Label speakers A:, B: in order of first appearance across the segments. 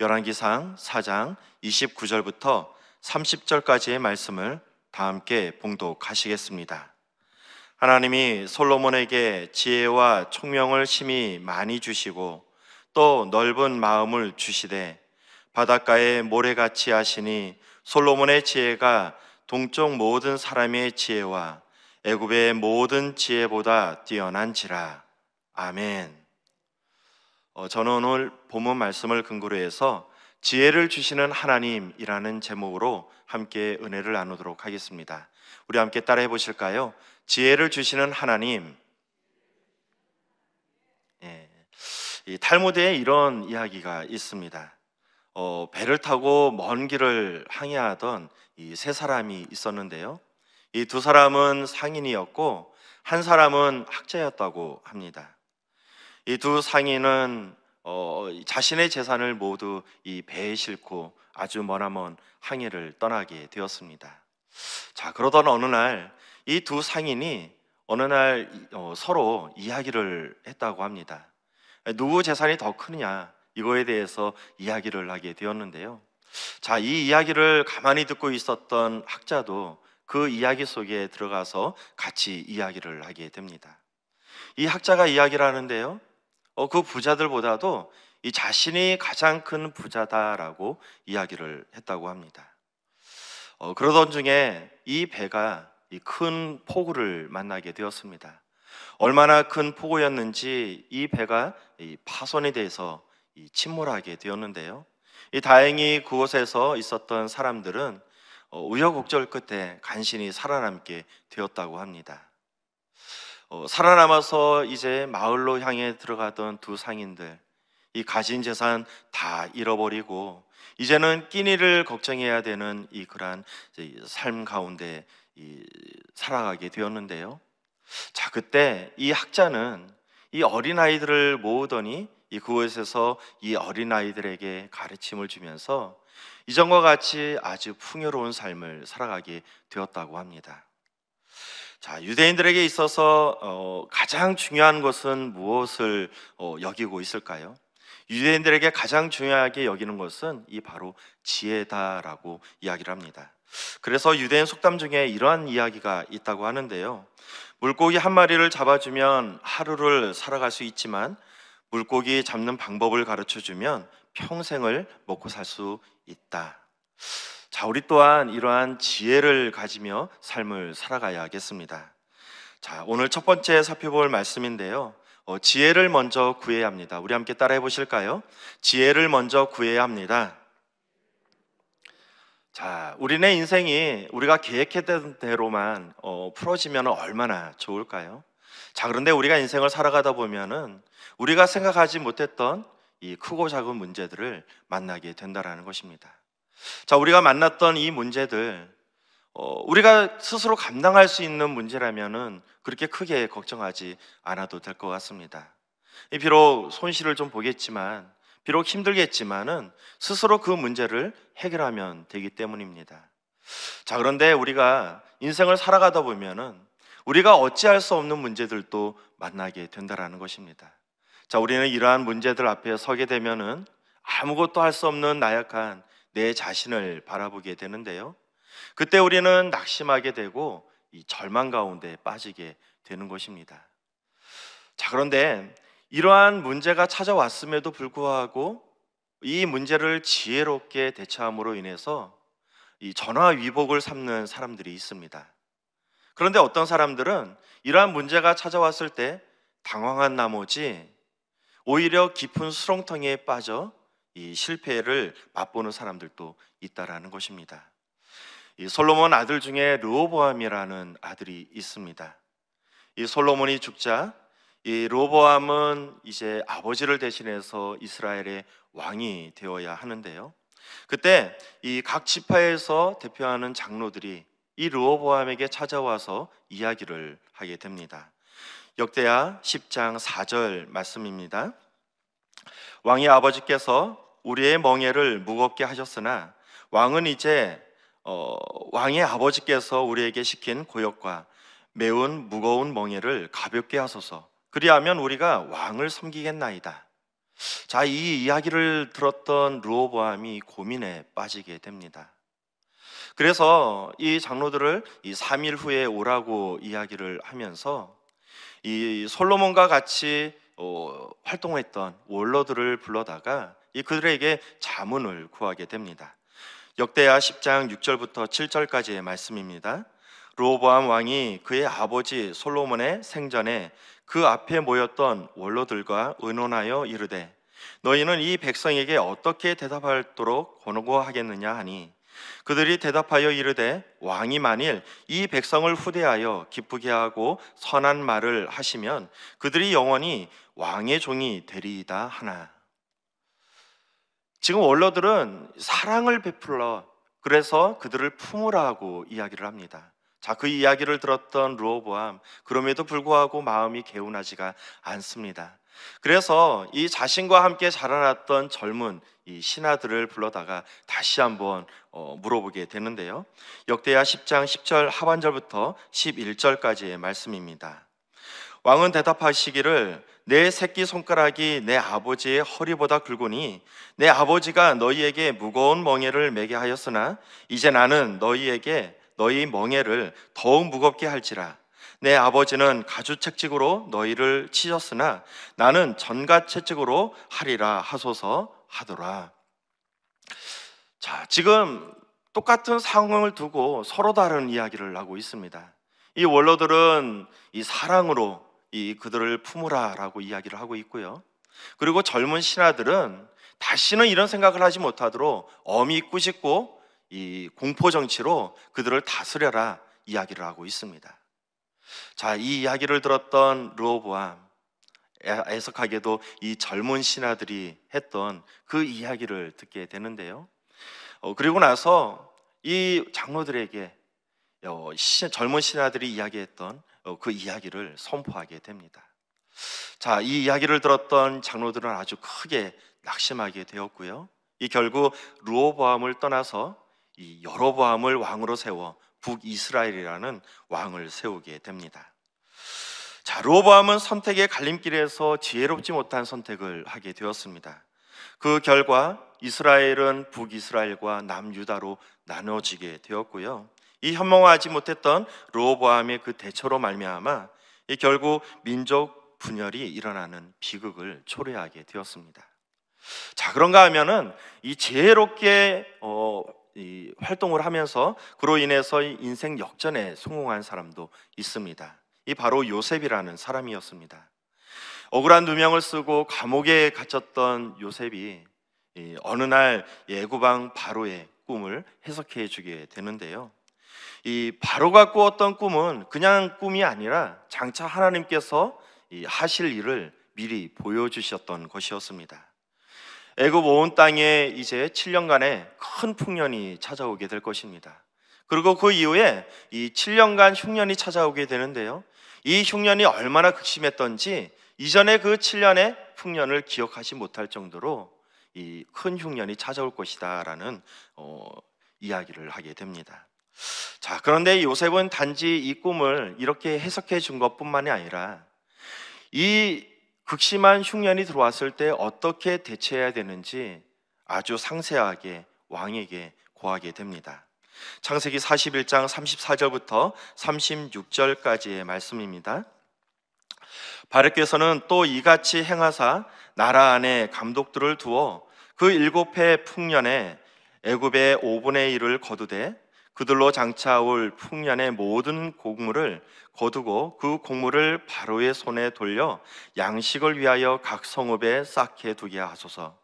A: 열왕기상 4장 29절부터 30절까지의 말씀을 다 함께 봉독하시겠습니다. 하나님이 솔로몬에게 지혜와 총명을 심히 많이 주시고 또 넓은 마음을 주시되 바닷가에 모래같이 하시니 솔로몬의 지혜가 동쪽 모든 사람의 지혜와 애굽의 모든 지혜보다 뛰어난지라. 아멘. 어, 저는 오늘 본문 말씀을 근거로 해서 지혜를 주시는 하나님이라는 제목으로 함께 은혜를 나누도록 하겠습니다. 우리 함께 따라해 보실까요? 지혜를 주시는 하나님. 예. 이 탈무드에 이런 이야기가 있습니다. 어, 배를 타고 먼 길을 항해하던 이 세 사람이 있었는데요. 이 두 사람은 상인이었고 한 사람은 학자였다고 합니다. 이두 상인은 어, 자신의 재산을 모두 이 배에 싣고 아주 머나먼 항해를 떠나게 되었습니다. 자, 그러던 어느 날 이 두 상인이 어느 날 어, 서로 이야기를 했다고 합니다. 누구 재산이 더 크느냐 이거에 대해서 이야기를 하게 되었는데요. 자, 이 이야기를 가만히 듣고 있었던 학자도 그 이야기 속에 들어가서 같이 이야기를 하게 됩니다. 이 학자가 이야기를 하는데요. 어, 그 부자들보다도 이 자신이 가장 큰 부자다라고 이야기를 했다고 합니다. 어, 그러던 중에 이 배가 이큰 폭우를 만나게 되었습니다. 얼마나 큰 폭우였는지 이 배가 이 파손이 돼서 이 침몰하게 되었는데요. 이 다행히 그곳에서 있었던 사람들은 어, 우여곡절 끝에 간신히 살아남게 되었다고 합니다. 어, 살아남아서 이제 마을로 향해 들어가던 두 상인들 이 가진 재산 다 잃어버리고 이제는 끼니를 걱정해야 되는 이 그러한 삶 가운데 이, 살아가게 되었는데요. 자 그때 이 학자는 이 어린 아이들을 모으더니 이 그곳에서 이 어린 아이들에게 가르침을 주면서 이전과 같이 아주 풍요로운 삶을 살아가게 되었다고 합니다. 자, 유대인들에게 있어서 어, 가장 중요한 것은 무엇을 어, 여기고 있을까요? 유대인들에게 가장 중요하게 여기는 것은 이 바로 지혜다라고 이야기를 합니다. 그래서 유대인 속담 중에 이러한 이야기가 있다고 하는데요. 물고기 한 마리를 잡아주면 하루를 살아갈 수 있지만 물고기 잡는 방법을 가르쳐 주면 평생을 먹고 살 수 있다. 자, 우리 또한 이러한 지혜를 가지며 삶을 살아가야 하겠습니다. 자, 오늘 첫 번째 살펴볼 말씀인데요. 어, 지혜를 먼저 구해야 합니다. 우리 함께 따라해 보실까요? 지혜를 먼저 구해야 합니다. 자, 우리네 인생이 우리가 계획했던 대로만 어, 풀어지면 얼마나 좋을까요? 자, 그런데 우리가 인생을 살아가다 보면은 우리가 생각하지 못했던 이 크고 작은 문제들을 만나게 된다라는 것입니다. 자, 우리가 만났던 이 문제들, 어, 우리가 스스로 감당할 수 있는 문제라면은 그렇게 크게 걱정하지 않아도 될 것 같습니다. 비록 손실을 좀 보겠지만, 비록 힘들겠지만은 스스로 그 문제를 해결하면 되기 때문입니다. 자, 그런데 우리가 인생을 살아가다 보면은 우리가 어찌할 수 없는 문제들도 만나게 된다라는 것입니다. 자, 우리는 이러한 문제들 앞에 서게 되면은 아무것도 할 수 없는 나약한 내 자신을 바라보게 되는데요. 그때 우리는 낙심하게 되고 이 절망 가운데 빠지게 되는 것입니다. 자, 그런데 이러한 문제가 찾아왔음에도 불구하고 이 문제를 지혜롭게 대처함으로 인해서 이 전화위복을 삼는 사람들이 있습니다. 그런데 어떤 사람들은 이러한 문제가 찾아왔을 때 당황한 나머지 오히려 깊은 수렁텅이에 빠져 이 실패를 맛보는 사람들도 있다라는 것입니다. 이 솔로몬 아들 중에 르호보암이라는 아들이 있습니다. 이 솔로몬이 죽자 이 르호보암은 이제 아버지를 대신해서 이스라엘의 왕이 되어야 하는데요. 그때 이 각 지파에서 대표하는 장로들이 이 르호보암에게 찾아와서 이야기를 하게 됩니다. 역대하 10장 4절 말씀입니다. 왕의 아버지께서 우리의 멍에를 무겁게 하셨으나 왕은 이제 어, 왕의 아버지께서 우리에게 시킨 고역과 매운 무거운 멍에를 가볍게 하소서. 그리하면 우리가 왕을 섬기겠나이다. 자, 이 이야기를 들었던 루오보암이 고민에 빠지게 됩니다. 그래서 이 장로들을 이 3일 후에 오라고 이야기를 하면서 이 솔로몬과 같이 어, 활동했던 원로들을 불러다가 이 그들에게 자문을 구하게 됩니다. 역대하 10장 6절부터 7절까지의 말씀입니다. 로보암 왕이 그의 아버지 솔로몬의 생전에 그 앞에 모였던 원로들과 의논하여 이르되 너희는 이 백성에게 어떻게 대답할도록 권고하겠느냐 하니 그들이 대답하여 이르되 왕이 만일 이 백성을 후대하여 기쁘게 하고 선한 말을 하시면 그들이 영원히 왕의 종이 되리이다 하나 지금 원로들은 사랑을 베풀러 그래서 그들을 품으라고 이야기를 합니다. 자, 그 이야기를 들었던 루오보암 그럼에도 불구하고 마음이 개운하지가 않습니다. 그래서 이 자신과 함께 자라났던 젊은 이 신하들을 불러다가 다시 한번 어, 물어보게 되는데요. 역대야 10장 10절 하반절부터 11절까지의 말씀입니다. 왕은 대답하시기를 내 새끼 손가락이 내 아버지의 허리보다 굵으니 내 아버지가 너희에게 무거운 멍에를 매게 하였으나 이제 나는 너희에게 너희 멍에를 더욱 무겁게 할지라 내 아버지는 가주채찍으로 너희를 치셨으나 나는 전가채찍으로 하리라 하소서 하더라. 자, 지금 똑같은 상황을 두고 서로 다른 이야기를 하고 있습니다. 이 원로들은 이 사랑으로 이 그들을 품으라라고 이야기를 하고 있고요. 그리고 젊은 신하들은 다시는 이런 생각을 하지 못하도록 엄히 꾸짖고 이 공포 정치로 그들을 다스려라 이야기를 하고 있습니다. 자, 이 이야기를 들었던 르호보암 애석하게도 이 젊은 신하들이 했던 그 이야기를 듣게 되는데요. 어, 그리고 나서 이 장로들에게 어, 시, 젊은 신하들이 이야기했던 어, 그 이야기를 선포하게 됩니다. 자, 이 이야기를 들었던 장로들은 아주 크게 낙심하게 되었고요. 이 결국 루오보암을 떠나서 이 여로보암을 왕으로 세워 북이스라엘이라는 왕을 세우게 됩니다. 자, 루오보암은 선택의 갈림길에서 지혜롭지 못한 선택을 하게 되었습니다. 그 결과 이스라엘은 북이스라엘과 남유다로 나눠지게 되었고요. 이 현몽하지 화 못했던 로보암의그 대처로 말미암아 이 결국 민족 분열이 일어나는 비극을 초래하게 되었습니다. 자 그런가 하면은 이 지혜롭게 어, 이 활동을 하면서 그로 인해서 인생 역전에 성공한 사람도 있습니다. 이 바로 요셉이라는 사람이었습니다. 억울한 누명을 쓰고 감옥에 갇혔던 요셉이 어느 날 예고방 바로의 꿈을 해석해 주게 되는데요. 이 바로가 꾸었던 꿈은 그냥 꿈이 아니라 장차 하나님께서 하실 일을 미리 보여주셨던 것이었습니다. 애굽 온 땅에 이제 7년간의 큰 풍년이 찾아오게 될 것입니다. 그리고 그 이후에 이 7년간 흉년이 찾아오게 되는데요. 이 흉년이 얼마나 극심했던지 이전에 그 7년의 풍년을 기억하지 못할 정도로 이 큰 흉년이 찾아올 것이다라는 어, 이야기를 하게 됩니다. 자, 그런데 요셉은 단지 이 꿈을 이렇게 해석해 준 것뿐만이 아니라 이 극심한 흉년이 들어왔을 때 어떻게 대처해야 되는지 아주 상세하게 왕에게 고하게 됩니다. 창세기 41장 34절부터 36절까지의 말씀입니다. 바르께서는 또 이같이 행하사 나라 안에 감독들을 두어 그 일곱 해 풍년에 애굽의 5분의 1을 거두되 그들로 장차올 풍년의 모든 곡물을 거두고 그 곡물을 바로의 손에 돌려 양식을 위하여 각 성읍에 쌓게 두게 하소서.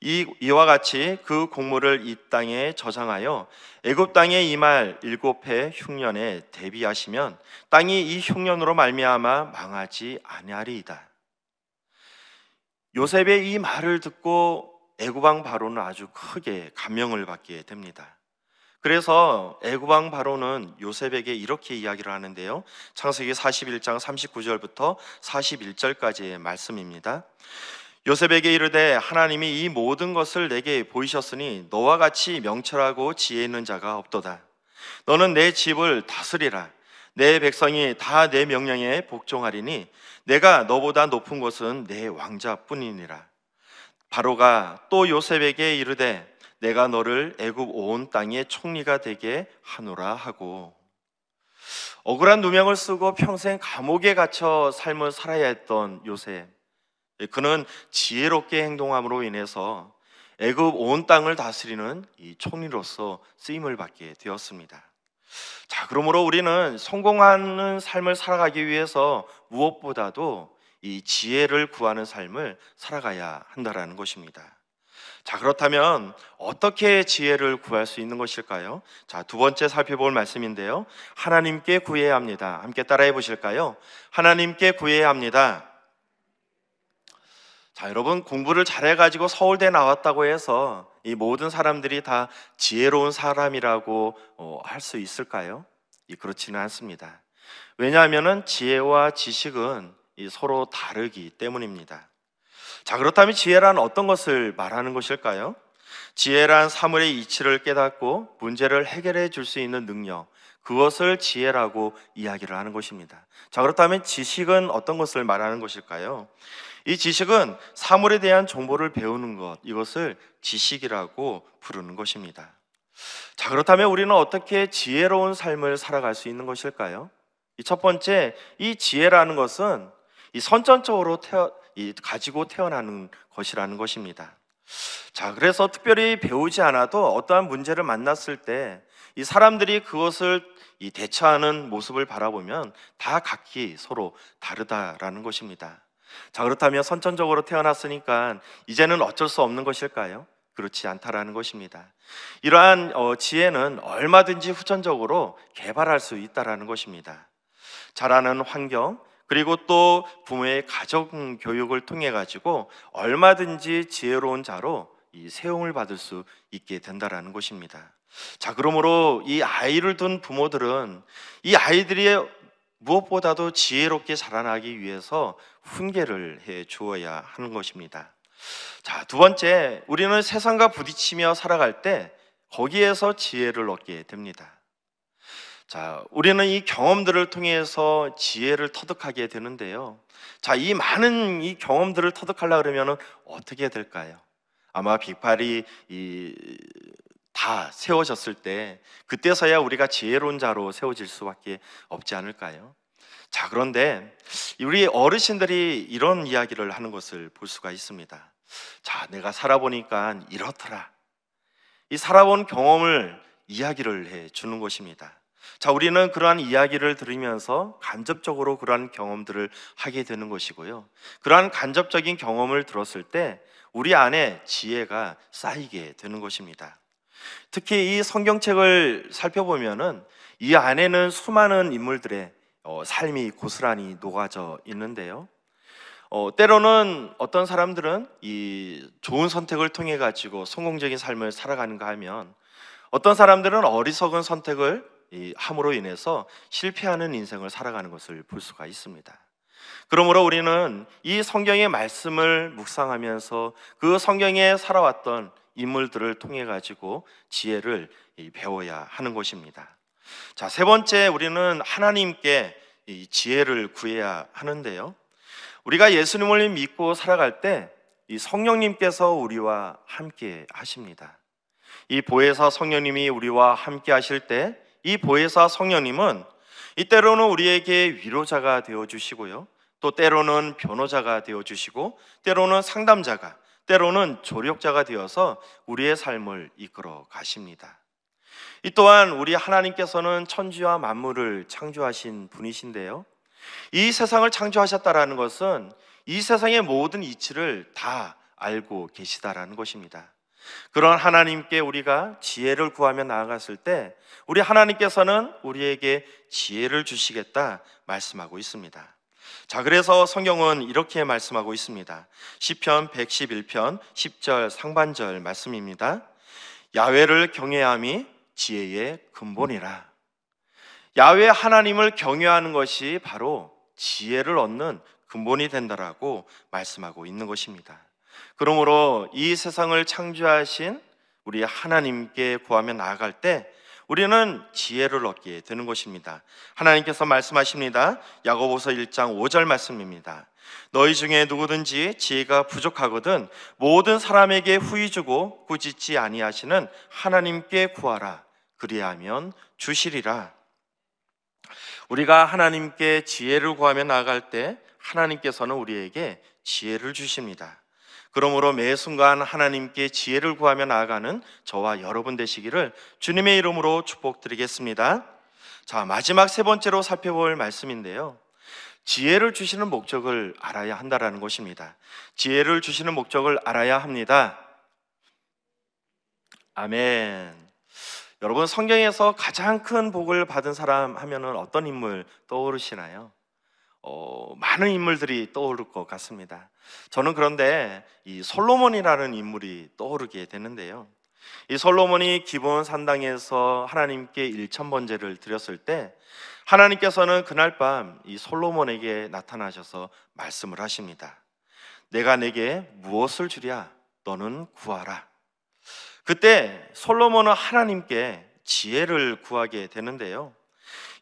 A: 이, 이와 같이 그 곡물을 이 땅에 저장하여 애굽 땅에 이말 일곱 해 흉년에 대비하시면 땅이 이 흉년으로 말미암아 망하지 아니하리이다. 요셉의 이 말을 듣고 애굽 왕 바로는 아주 크게 감명을 받게 됩니다. 그래서 애굽왕 바로는 요셉에게 이렇게 이야기를 하는데요. 창세기 41장 39절부터 41절까지의 말씀입니다. 요셉에게 이르되 하나님이 이 모든 것을 내게 보이셨으니 너와 같이 명철하고 지혜 있는 자가 없도다. 너는 내 집을 다스리라. 내 백성이 다 내 명령에 복종하리니 내가 너보다 높은 것은 내 왕자뿐이니라. 바로가 또 요셉에게 이르되 내가 너를 애굽 온 땅의 총리가 되게 하노라 하고 억울한 누명을 쓰고 평생 감옥에 갇혀 삶을 살아야 했던 요셉. 그는 지혜롭게 행동함으로 인해서 애굽 온 땅을 다스리는 이 총리로서 쓰임을 받게 되었습니다. 자, 그러므로 우리는 성공하는 삶을 살아가기 위해서 무엇보다도 이 지혜를 구하는 삶을 살아가야 한다라는 것입니다. 자, 그렇다면 어떻게 지혜를 구할 수 있는 것일까요? 자, 두 번째 살펴볼 말씀인데요. 하나님께 구해야 합니다. 함께 따라해 보실까요? 하나님께 구해야 합니다. 자, 여러분 공부를 잘해 가지고 서울대 나왔다고 해서 이 모든 사람들이 다 지혜로운 사람이라고 어, 할수 있을까요? 이 그렇지는 않습니다. 왜냐하면 지혜와 지식은 서로 다르기 때문입니다. 자, 그렇다면 지혜란 어떤 것을 말하는 것일까요? 지혜란 사물의 이치를 깨닫고 문제를 해결해 줄 수 있는 능력, 그것을 지혜라고 이야기를 하는 것입니다. 자, 그렇다면 지식은 어떤 것을 말하는 것일까요? 이 지식은 사물에 대한 정보를 배우는 것, 이것을 지식이라고 부르는 것입니다. 자, 그렇다면 우리는 어떻게 지혜로운 삶을 살아갈 수 있는 것일까요? 이 첫 번째, 이 지혜라는 것은 이선전적으로 태어, 가지고 태어나는 것이라는 것입니다. 자, 그래서 특별히 배우지 않아도 어떠한 문제를 만났을 때 이 사람들이 그것을 이 대처하는 모습을 바라보면 다 각기 서로 다르다라는 것입니다. 자, 그렇다면 선천적으로 태어났으니까 이제는 어쩔 수 없는 것일까요? 그렇지 않다라는 것입니다. 이러한 어, 지혜는 얼마든지 후천적으로 개발할 수 있다라는 것입니다. 자라는 환경, 그리고 또 부모의 가정 교육을 통해 가지고 얼마든지 지혜로운 자로 이세움을 받을 수 있게 된다라는 것입니다. 자, 그러므로 이 아이를 둔 부모들은 이 아이들이 무엇보다도 지혜롭게 자라나기 위해서 훈계를 해 주어야 하는 것입니다. 자, 두 번째, 우리는 세상과 부딪히며 살아갈 때 거기에서 지혜를 얻게 됩니다. 자, 우리는 이 경험들을 통해서 지혜를 터득하게 되는데요. 자, 이 많은 이 경험들을 터득하려 그러면 어떻게 될까요? 아마 빅팔이 이다 세워졌을 때 그때서야 우리가 지혜로운 자로 세워질 수밖에 없지 않을까요? 자, 그런데 우리 어르신들이 이런 이야기를 하는 것을 볼 수가 있습니다. 자, 내가 살아보니까 이렇더라. 이 살아본 경험을 이야기를 해 주는 것입니다. 자, 우리는 그러한 이야기를 들으면서 간접적으로 그러한 경험들을 하게 되는 것이고요. 그러한 간접적인 경험을 들었을 때 우리 안에 지혜가 쌓이게 되는 것입니다. 특히 이 성경책을 살펴보면은 이 안에는 수많은 인물들의 어, 삶이 고스란히 녹아져 있는데요. 어, 때로는 어떤 사람들은 이 좋은 선택을 통해 가지고 성공적인 삶을 살아가는가 하면 어떤 사람들은 어리석은 선택을 함으로 인해서 실패하는 인생을 살아가는 것을 볼 수가 있습니다. 그러므로 우리는 이 성경의 말씀을 묵상하면서 그 성경에 살아왔던 인물들을 통해 가지고 지혜를 배워야 하는 것입니다. 자, 세 번째 우리는 하나님께 지혜를 구해야 하는데요. 우리가 예수님을 믿고 살아갈 때 이 성령님께서 우리와 함께 하십니다. 이 보혜사 성령님이 우리와 함께 하실 때이 보혜사 성령님은 이 때로는 우리에게 위로자가 되어 주시고요. 또 때로는 변호자가 되어 주시고 때로는 상담자가 때로는 조력자가 되어서 우리의 삶을 이끌어 가십니다. 이 또한 우리 하나님께서는 천지와 만물을 창조하신 분이신데요. 이 세상을 창조하셨다라는 것은 이 세상의 모든 이치를 다 알고 계시다라는 것입니다. 그런 하나님께 우리가 지혜를 구하며 나아갔을 때 우리 하나님께서는 우리에게 지혜를 주시겠다 말씀하고 있습니다. 자, 그래서 성경은 이렇게 말씀하고 있습니다. 시편 111편 10절 상반절 말씀입니다. 야외를 경외함이 지혜의 근본이라. 야외 하나님을 경외하는 것이 바로 지혜를 얻는 근본이 된다라고 말씀하고 있는 것입니다. 그러므로 이 세상을 창조하신 우리 하나님께 구하며 나아갈 때 우리는 지혜를 얻게 되는 것입니다. 하나님께서 말씀하십니다. 야고보서 1장 5절 말씀입니다. 너희 중에 누구든지 지혜가 부족하거든 모든 사람에게 후이 주고 꾸짖지 아니하시는 하나님께 구하라. 그리하면 주시리라. 우리가 하나님께 지혜를 구하며 나아갈 때 하나님께서는 우리에게 지혜를 주십니다. 그러므로 매 순간 하나님께 지혜를 구하며 나아가는 저와 여러분 되시기를 주님의 이름으로 축복드리겠습니다. 자, 마지막 세 번째로 살펴볼 말씀인데요. 지혜를 주시는 목적을 알아야 한다라는 것입니다. 지혜를 주시는 목적을 알아야 합니다. 아멘. 여러분 성경에서 가장 큰 복을 받은 사람 하면은 어떤 인물 떠오르시나요? 어, 많은 인물들이 떠오를 것 같습니다. 저는 그런데 이 솔로몬이라는 인물이 떠오르게 되는데요. 이 솔로몬이 기본 산당에서 하나님께 일천 번제를 드렸을 때 하나님께서는 그날 밤 이 솔로몬에게 나타나셔서 말씀을 하십니다. 내가 내게 무엇을 주랴 너는 구하라. 그때 솔로몬은 하나님께 지혜를 구하게 되는데요.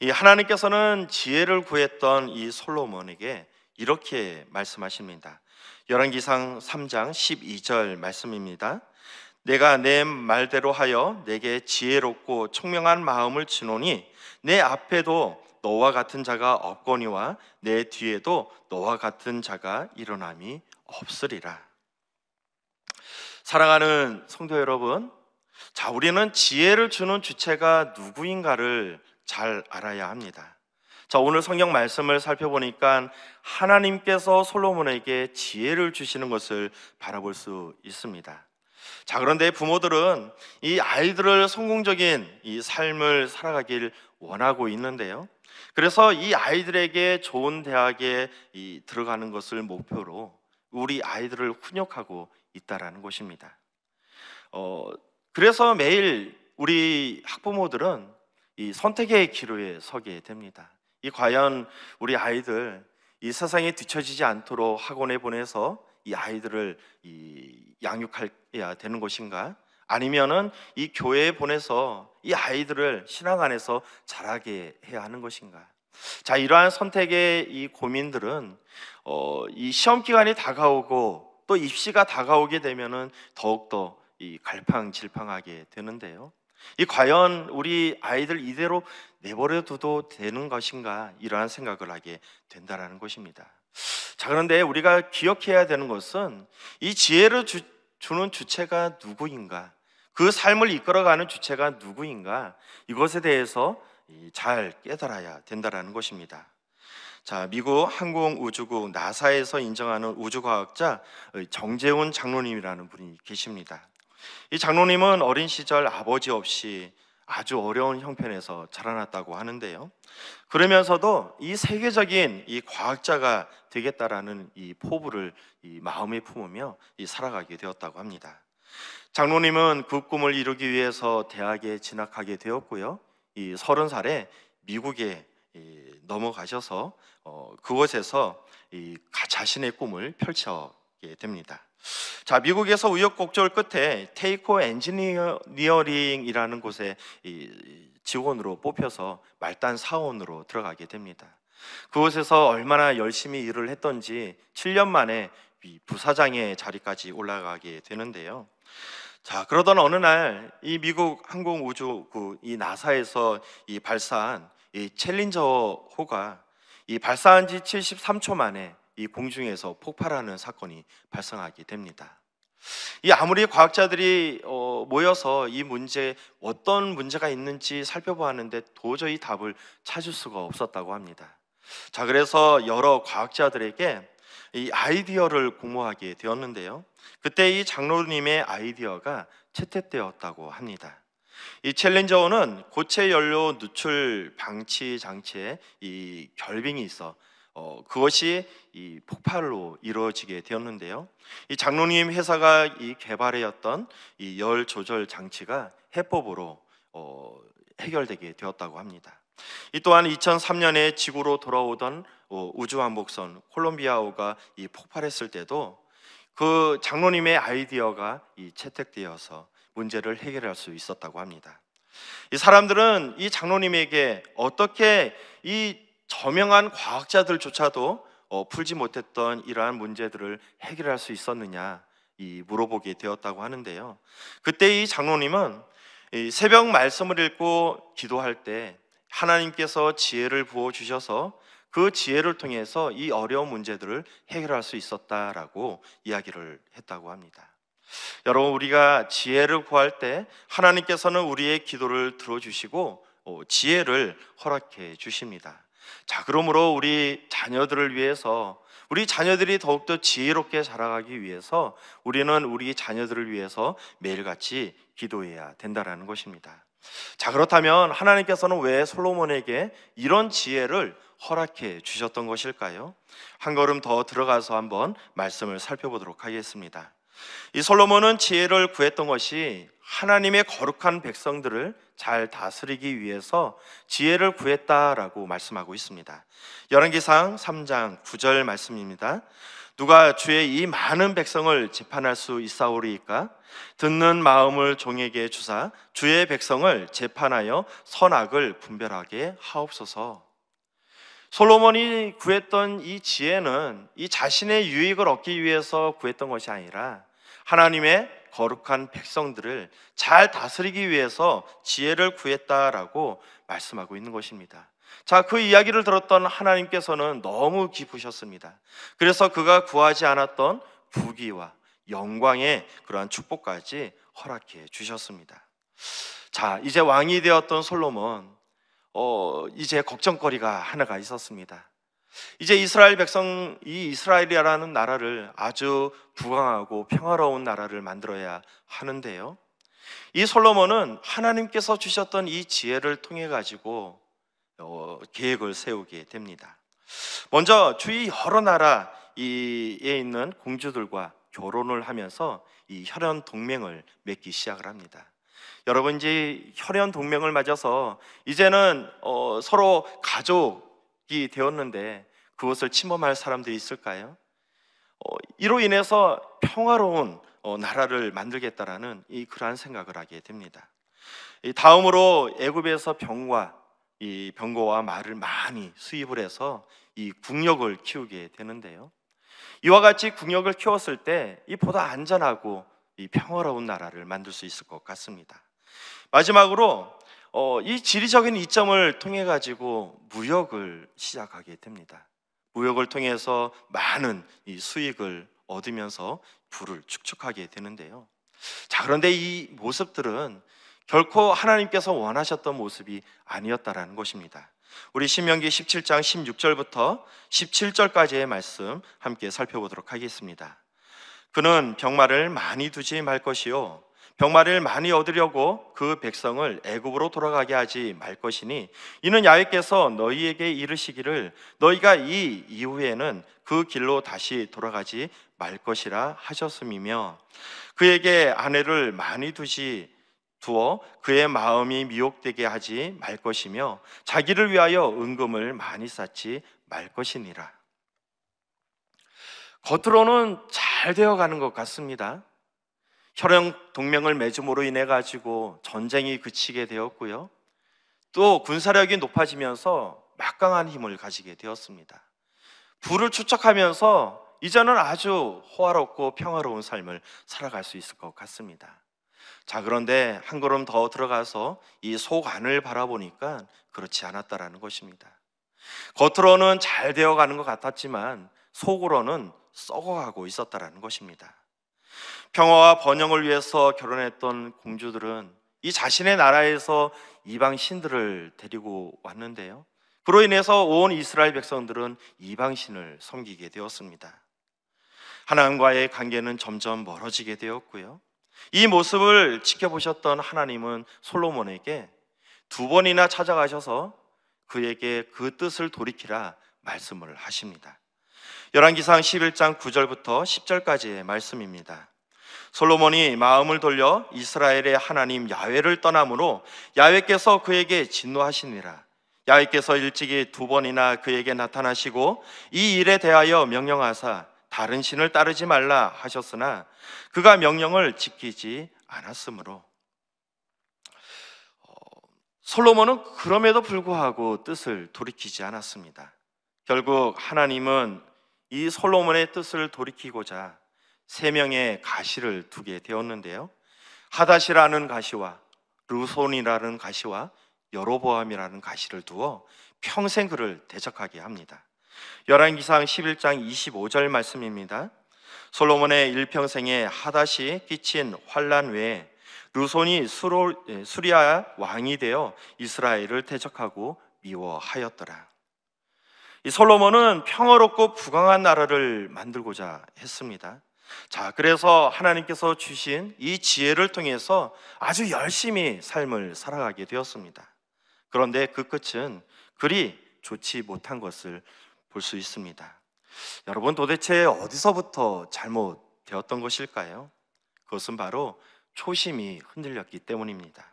A: 이 하나님께서는 지혜를 구했던 이 솔로몬에게 이렇게 말씀하십니다. 열왕기상 3장 12절 말씀입니다. 내가 내 말대로 하여 내게 지혜롭고 총명한 마음을 주노니내 앞에도 너와 같은 자가 없거니와 내 뒤에도 너와 같은 자가 일어남이 없으리라. 사랑하는 성도 여러분, 자, 우리는 지혜를 주는 주체가 누구인가를 잘 알아야 합니다. 자, 오늘 성경 말씀을 살펴보니까 하나님께서 솔로몬에게 지혜를 주시는 것을 바라볼 수 있습니다. 자, 그런데 부모들은 이 아이들을 성공적인 이 삶을 살아가길 원하고 있는데요. 그래서 이 아이들에게 좋은 대학에 이, 들어가는 것을 목표로 우리 아이들을 훈육하고 있다라는 것입니다. 어, 그래서 매일 우리 학부모들은 이 선택의 기로에 서게 됩니다. 이 과연 우리 아이들 이 세상에 뒤처지지 않도록 학원에 보내서 이 아이들을 이 양육해야 되는 것인가? 아니면은 이 교회에 보내서 이 아이들을 신앙 안에서 자라게 해야 하는 것인가? 자, 이러한 선택의 이 고민들은 어, 이 시험 기간이 다가오고 또 입시가 다가오게 되면은 더욱더 이 갈팡질팡하게 되는데요. 이 과연 우리 아이들 이대로 내버려 둬도 되는 것인가 이러한 생각을 하게 된다라는 것입니다. 자 그런데 우리가 기억해야 되는 것은 이 지혜를 주, 주는 주체가 누구인가 그 삶을 이끌어가는 주체가 누구인가 이것에 대해서 잘 깨달아야 된다라는 것입니다. 자, 미국 항공우주국 나사에서 인정하는 우주과학자 정재훈 장로님이라는 분이 계십니다. 이 장로님은 어린 시절 아버지 없이 아주 어려운 형편에서 자라났다고 하는데요. 그러면서도 이 세계적인 이 과학자가 되겠다라는 이 포부를 이 마음에 품으며 이 살아가게 되었다고 합니다. 장로님은 그 꿈을 이루기 위해서 대학에 진학하게 되었고요. 이 서른 살에 미국에 넘어가셔서 어, 그곳에서 자신의 꿈을 펼쳐 됩니다. 자, 미국에서 우여곡절 끝에 테이코 엔지니어링이라는 곳에 직원으로 뽑혀서 말단 사원으로 들어가게 됩니다. 그곳에서 얼마나 열심히 일을 했던지 7년 만에 부사장의 자리까지 올라가게 되는데요. 자, 그러던 어느 날 이 미국 항공우주국 그 이 나사에서 이 발사한 이 챌린저 호가 이 발사한 지 73초 만에 이 공중에서 폭발하는 사건이 발생하게 됩니다. 이 아무리 과학자들이 어, 모여서 이 문제 어떤 문제가 있는지 살펴보았는데 도저히 답을 찾을 수가 없었다고 합니다. 자 그래서 여러 과학자들에게 이 아이디어를 공모하게 되었는데요. 그때 이 장로님의 아이디어가 채택되었다고 합니다. 이챌린저는 고체 연료 누출 방치 장치에 이 결빙이 있어 어, 그것이 이 폭발로 이루어지게 되었는데요. 이 장로님 회사가 이 개발해였던 이열 조절 장치가 해법으로 어, 해결되게 되었다고 합니다. 이 또한 2003년에 지구로 돌아오던 어, 우주 항복선 콜롬비아호가 이 폭발했을 때도 그 장로님의 아이디어가 이 채택되어서 문제를 해결할 수 있었다고 합니다. 이 사람들은 이 장로님에게 어떻게 이 저명한 과학자들조차도 어, 풀지 못했던 이러한 문제들을 해결할 수 있었느냐 이 물어보게 되었다고 하는데요. 그때 이 장로님은 이 새벽 말씀을 읽고 기도할 때 하나님께서 지혜를 부어 주셔서 그 지혜를 통해서 이 어려운 문제들을 해결할 수 있었다라고 이야기를 했다고 합니다. 여러분 우리가 지혜를 구할 때 하나님께서는 우리의 기도를 들어주시고 어, 지혜를 허락해 주십니다. 자, 그러므로 우리 자녀들을 위해서 우리 자녀들이 더욱더 지혜롭게 자라가기 위해서 우리는 우리 자녀들을 위해서 매일같이 기도해야 된다라는 것입니다. 자, 그렇다면 하나님께서는 왜 솔로몬에게 이런 지혜를 허락해 주셨던 것일까요? 한 걸음 더 들어가서 한번 말씀을 살펴보도록 하겠습니다. 이 솔로몬은 지혜를 구했던 것이 하나님의 거룩한 백성들을 잘 다스리기 위해서 지혜를 구했다라고 말씀하고 있습니다. 열왕기상 3장 9절 말씀입니다. 누가 주의 이 많은 백성을 재판할 수 있사오리이까 듣는 마음을 종에게 주사 주의 백성을 재판하여 선악을 분별하게 하옵소서. 솔로몬이 구했던 이 지혜는 이 자신의 유익을 얻기 위해서 구했던 것이 아니라 하나님의 거룩한 백성들을 잘 다스리기 위해서 지혜를 구했다라고 말씀하고 있는 것입니다. 자, 그 이야기를 들었던 하나님께서는 너무 기쁘셨습니다. 그래서 그가 구하지 않았던 부귀와 영광의 그러한 축복까지 허락해 주셨습니다. 자, 이제 왕이 되었던 솔로몬, 어, 이제 걱정거리가 하나가 있었습니다. 이제 이스라엘 백성 이 이스라엘이라는 나라를 아주 부강하고 평화로운 나라를 만들어야 하는데요. 이 솔로몬은 하나님께서 주셨던 이 지혜를 통해 가지고 어, 계획을 세우게 됩니다. 먼저 주위 여러 나라에 있는 공주들과 결혼을 하면서 이 혈연 동맹을 맺기 시작을 합니다. 여러분 이제 혈연 동맹을 맞아서 이제는 어, 서로 가족 시작이 되었는데 그것을 침범할 사람들이 있을까요? 어, 이로 인해서 평화로운 어, 나라를 만들겠다라는 이 그러한 생각을 하게 됩니다. 다음으로 애굽에서 병과 이 병거와 말을 많이 수입을 해서 이 국력을 키우게 되는데요. 이와 같이 국력을 키웠을 때이 보다 안전하고 이 평화로운 나라를 만들 수 있을 것 같습니다. 마지막으로 어, 이 지리적인 이점을 통해 가지고 무역을 시작하게 됩니다. 무역을 통해서 많은 이 수익을 얻으면서 부를 축적하게 되는데요. 자, 그런데 이 모습들은 결코 하나님께서 원하셨던 모습이 아니었다라는 것입니다. 우리 신명기 17장 16절부터 17절까지의 말씀 함께 살펴보도록 하겠습니다. 그는 병마를 많이 두지 말 것이요 병마를 많이 얻으려고 그 백성을 애굽으로 돌아가게 하지 말 것이니 이는 야외께서 너희에게 이르시기를 너희가 이 이후에는 그 길로 다시 돌아가지 말 것이라 하셨음이며 그에게 아내를 많이 두지 두어 그의 마음이 미혹되게 하지 말 것이며 자기를 위하여 은금을 많이 쌓지 말 것이니라. 겉으로는 잘 되어 가는 것 같습니다. 혈연 동맹을 맺음으로 인해 가지고 전쟁이 그치게 되었고요. 또 군사력이 높아지면서 막강한 힘을 가지게 되었습니다. 불을 추적하면서 이제는 아주 호화롭고 평화로운 삶을 살아갈 수 있을 것 같습니다. 자, 그런데 한 걸음 더 들어가서 이 속안을 바라보니까 그렇지 않았다라는 것입니다. 겉으로는 잘 되어 가는 것 같았지만 속으로는 썩어가고 있었다라는 것입니다. 평화와 번영을 위해서 결혼했던 공주들은 이 자신의 나라에서 이방 신들을 데리고 왔는데요. 그로 인해서 온 이스라엘 백성들은 이방 신을 섬기게 되었습니다. 하나님과의 관계는 점점 멀어지게 되었고요. 이 모습을 지켜보셨던 하나님은 솔로몬에게 두 번이나 찾아가셔서 그에게 그 뜻을 돌이키라 말씀을 하십니다. 열왕기상 11장 9절부터 10절까지의 말씀입니다. 솔로몬이 마음을 돌려 이스라엘의 하나님 야외를 떠남으로 야외께서 그에게 진노하시니라. 야외께서 일찍이 두 번이나 그에게 나타나시고 이 일에 대하여 명령하사 다른 신을 따르지 말라 하셨으나 그가 명령을 지키지 않았으므로 어, 솔로몬은 그럼에도 불구하고 뜻을 돌이키지 않았습니다. 결국 하나님은 이 솔로몬의 뜻을 돌이키고자 세 명의 가시를 두게 되었는데요. 하다시라는 가시와 르손이라는 가시와 여로보암이라는 가시를 두어 평생 그를 대적하게 합니다. 열왕기상 11장 25절 말씀입니다. 솔로몬의 일평생에 하다시 끼친 환란 외에 루손이 예, 수리아 왕이 되어 이스라엘을 대적하고 미워하였더라. 이 솔로몬은 평화롭고 부강한 나라를 만들고자 했습니다. 자, 그래서 하나님께서 주신 이 지혜를 통해서 아주 열심히 삶을 살아가게 되었습니다. 그런데 그 끝은 그리 좋지 못한 것을 볼 수 있습니다. 여러분 도대체 어디서부터 잘못되었던 것일까요? 그것은 바로 초심이 흔들렸기 때문입니다.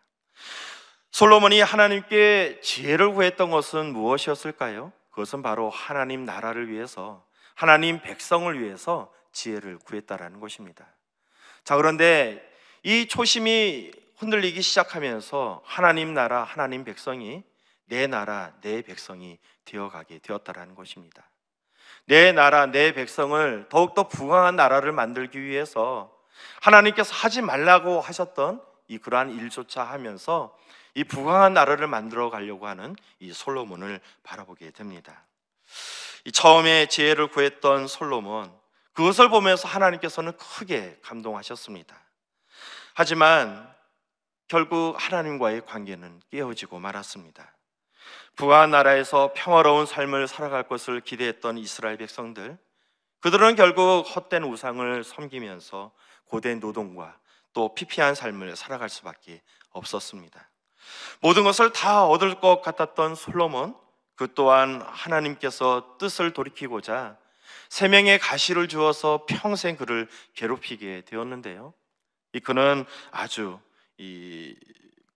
A: 솔로몬이 하나님께 지혜를 구했던 것은 무엇이었을까요? 그것은 바로 하나님 나라를 위해서, 하나님 백성을 위해서 지혜를 구했다라는 것입니다. 자, 그런데 이 초심이 흔들리기 시작하면서 하나님 나라, 하나님 백성이 내 나라, 내 백성이 되어가게 되었다라는 것입니다. 내 나라, 내 백성을 더욱더 부강한 나라를 만들기 위해서 하나님께서 하지 말라고 하셨던 이 그러한 일조차 하면서 이 부강한 나라를 만들어 가려고 하는 이 솔로몬을 바라보게 됩니다. 이 처음에 지혜를 구했던 솔로몬, 그것을 보면서 하나님께서는 크게 감동하셨습니다. 하지만 결국 하나님과의 관계는 깨어지고 말았습니다. 부와 나라에서 평화로운 삶을 살아갈 것을 기대했던 이스라엘 백성들, 그들은 결국 헛된 우상을 섬기면서 고된 노동과 또 피피한 삶을 살아갈 수밖에 없었습니다. 모든 것을 다 얻을 것 같았던 솔로몬, 그 또한 하나님께서 뜻을 돌이키고자 세 명의 가시를 주어서 평생 그를 괴롭히게 되었는데요. 이 그는 아주 이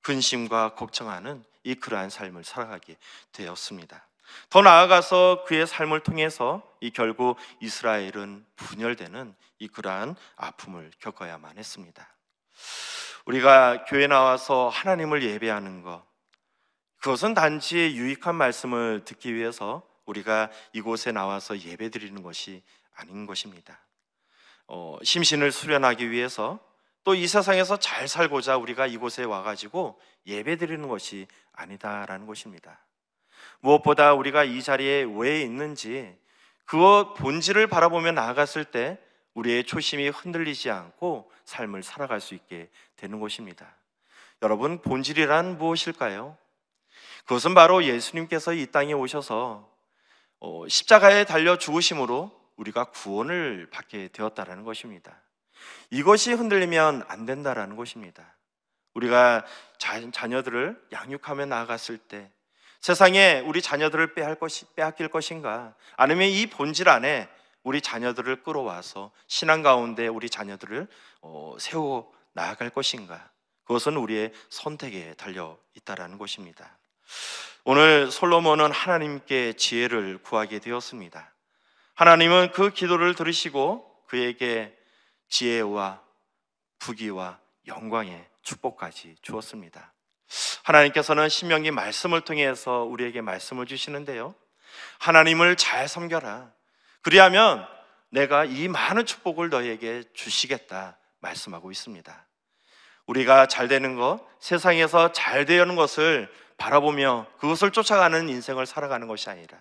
A: 근심과 걱정하는 이 그러한 삶을 살아가게 되었습니다. 더 나아가서 그의 삶을 통해서 이 결국 이스라엘은 분열되는 이 그러한 아픔을 겪어야만 했습니다. 우리가 교회 나와서 하나님을 예배하는 것 그것은 단지 유익한 말씀을 듣기 위해서 우리가 이곳에 나와서 예배 드리는 것이 아닌 것입니다. 어, 심신을 수련하기 위해서 또 이 세상에서 잘 살고자 우리가 이곳에 와가지고 예배 드리는 것이 아니다라는 것입니다. 무엇보다 우리가 이 자리에 왜 있는지 그 본질을 바라보며 나아갔을 때 우리의 초심이 흔들리지 않고 삶을 살아갈 수 있게 되는 것입니다. 여러분, 본질이란 무엇일까요? 그것은 바로 예수님께서 이 땅에 오셔서 어, 십자가에 달려 죽으심으로 우리가 구원을 받게 되었다라는 것입니다. 이것이 흔들리면 안 된다라는 것입니다. 우리가 자, 자녀들을 양육하며 나아갔을 때 세상에 우리 자녀들을 빼할 것이, 빼앗길 것인가? 아니면 이 본질 안에 우리 자녀들을 끌어와서 신앙 가운데 우리 자녀들을 어, 세워 나아갈 것인가? 그것은 우리의 선택에 달려 있다라는 것입니다. 오늘 솔로몬은 하나님께 지혜를 구하게 되었습니다. 하나님은 그 기도를 들으시고 그에게 지혜와 부귀와 영광의 축복까지 주었습니다. 하나님께서는 신명기 말씀을 통해서 우리에게 말씀을 주시는데요. 하나님을 잘 섬겨라. 그리하면 내가 이 많은 축복을 너에게 주시겠다 말씀하고 있습니다. 우리가 잘 되는 것, 세상에서 잘 되는 것을 바라보며 그것을 쫓아가는 인생을 살아가는 것이 아니라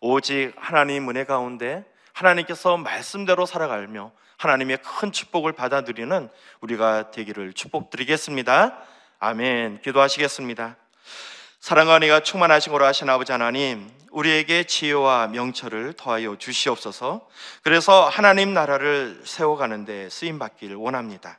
A: 오직 하나님 은혜 가운데 하나님께서 말씀대로 살아갈며 하나님의 큰 축복을 받아들이는 우리가 되기를 축복드리겠습니다. 아멘. 기도하시겠습니다. 사랑과 은혜가 충만하신 으로 하신 아버지 하나님, 우리에게 지혜와 명철을 더하여 주시옵소서. 그래서 하나님 나라를 세워가는 데 쓰임 받길 원합니다.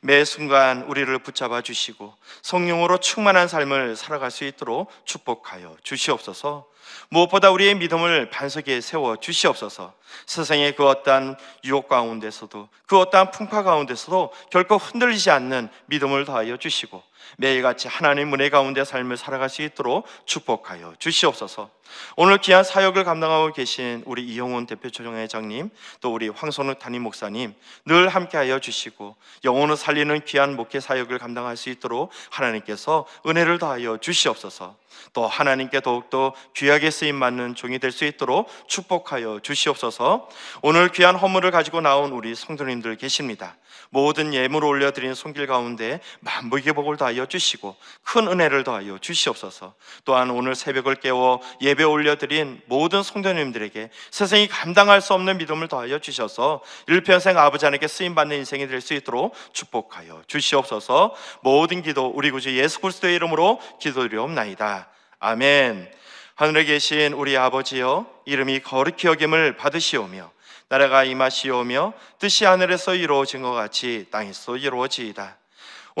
A: 매 순간 우리를 붙잡아 주시고 성령으로 충만한 삶을 살아갈 수 있도록 축복하여 주시옵소서. 무엇보다 우리의 믿음을 반석에 세워 주시옵소서. 세상의 그 어떠한 유혹 가운데서도 그 어떠한 풍파 가운데서도 결코 흔들리지 않는 믿음을 더하여 주시고 매일같이 하나님 은혜 가운데 삶을 살아갈 수 있도록 축복하여 주시옵소서. 오늘 귀한 사역을 감당하고 계신 우리 이영훈 대표조정회장님, 또 우리 황선욱 담임 목사님 늘 함께하여 주시고 영혼을 살리는 귀한 목회 사역을 감당할 수 있도록 하나님께서 은혜를 더하여 주시옵소서. 또 하나님께 더욱더 귀하게 쓰임 맞는 종이 될 수 있도록 축복하여 주시옵소서. 오늘 귀한 허물을 가지고 나온 우리 성도님들 계십니다. 모든 예물 을 올려드린 손길 가운데 만복의 복을 더하여 하여 주시고 큰 은혜를 더하여 주시옵소서. 또한 오늘 새벽을 깨워 예배 올려드린 모든 성도님들에게 세상이 감당할 수 없는 믿음을 더하여 주셔서 일평생 아버지 하나님께 쓰임 받는 인생이 될 수 있도록 축복하여 주시옵소서. 모든 기도 우리 구주 예수 그리스도의 이름으로 기도드리옵나이다. 아멘. 하늘에 계신 우리 아버지여 이름이 거룩히 여김을 받으시오며 나라가 임하시오며 뜻이 하늘에서 이루어진 것 같이 땅에서 이루어지이다.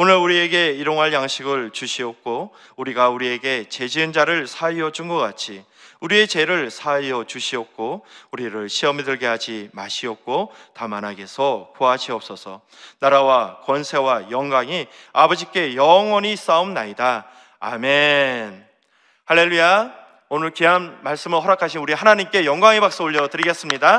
A: 오늘 우리에게 일용할 양식을 주시옵고 우리가 우리에게 죄 지은 자를 사하여 준 것 같이 우리의 죄를 사하여 주시옵고 우리를 시험에 들게 하지 마시옵고 다만 하게서 구하시옵소서 나라와 권세와 영광이 아버지께 영원히 싸움나이다 아멘 할렐루야 오늘 귀한 말씀을 허락하신 우리 하나님께 영광의 박수 올려드리겠습니다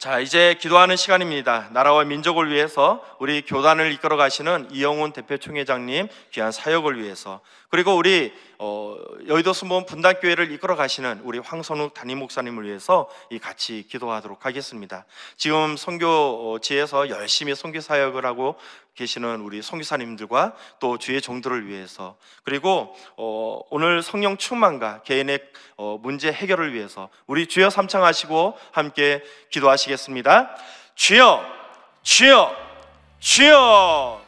A: 자, 이제 기도하는 시간입니다. 나라와 민족을 위해서 우리 교단을 이끌어 가시는 이영훈 대표총회장님 귀한 사역을 위해서 그리고 우리 어, 여의도 순복 분단교회를 이끌어 가시는 우리 황선욱 담임 목사님을 위해서 같이 기도하도록 하겠습니다. 지금 선교지에서 어, 열심히 선교 사역을 하고 계시는 우리 선교사님들과 또 주의 종들을 위해서 그리고 어, 오늘 성령 충만과 개인의 어, 문제 해결을 위해서 우리 주여 삼창하시고 함께 기도하시겠습니다. 주여, 주여, 주여.